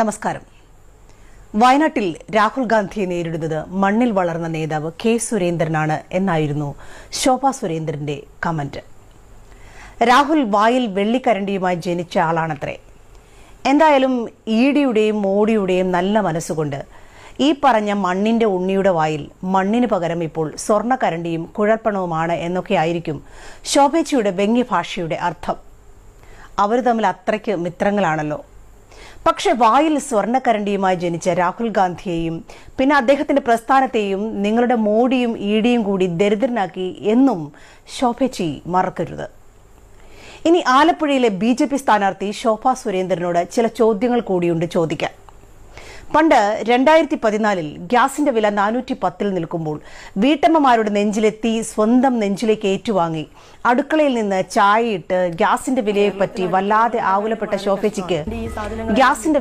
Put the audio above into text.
നമസ്കാരം വയനാട്ടിൽ രാഹുൽ ഗാന്ധിയെ നേരിടുന്നത് മണ്ണിൽ വളർന്ന നേതാവ് കെ സുരേന്ദ്രനാണ് എന്നായിരുന്നു ശോഭ സുരേന്ദ്രന്റെ കമന്റ് രാഹുൽ വായിൽ വെള്ളിക്കരണ്ടിയുമായി ജനിച്ച ആളാണത്രേ എന്തായാലും ഈടിയുടെയും മോഡിയുടെയും നല്ല മനസ്സുകൊണ്ട് ഈ പറഞ്ഞ മണ്ണിന്റെ ഉണ്ണിയുടെ വായിൽ മണ്ണിന് പകരം ഇപ്പോൾ സ്വർണ്ണക്കരണ്ടിയും കുഴൽപ്പണവുമാണ് എന്നൊക്കെയായിരിക്കും വെങ്ങി ഭാഷയുടെ അർത്ഥം അവർ തമ്മിൽ അത്രയ്ക്ക് മിത്രങ്ങളാണല്ലോ പക്ഷെ വായിൽ സ്വർണ്ണക്കരണ്ടിയുമായി ജനിച്ച രാഹുൽ ഗാന്ധിയെയും പിന്നെ അദ്ദേഹത്തിന്റെ പ്രസ്ഥാനത്തെയും നിങ്ങളുടെ മോഡിയും ഈടിയും കൂടി ദരിദ്രനാക്കി എന്നും ശോഭച്ചി മറക്കരുത് ഇനി ആലപ്പുഴയിലെ ബി ജെ പി സ്ഥാനാർത്ഥി ശോഭ സുരേന്ദ്രനോട് ചില ചോദ്യങ്ങൾ കൂടിയുണ്ട് ചോദിക്കാൻ പണ്ട് രണ്ടായിരത്തി പതിനാലിൽ ഗ്യാസിന്റെ വില നാനൂറ്റി പത്തിൽ നിൽക്കുമ്പോൾ വീട്ടമ്മമാരുടെ നെഞ്ചിലെത്തി സ്വന്തം നെഞ്ചിലേക്ക് ഏറ്റുവാങ്ങി അടുക്കളയിൽ നിന്ന് ചായയിട്ട് ഗ്യാസിന്റെ വിലയെപ്പറ്റി വല്ലാതെ ആകുലപ്പെട്ട ഷോഫേച്ചിക്ക് ഗ്യാസിന്റെ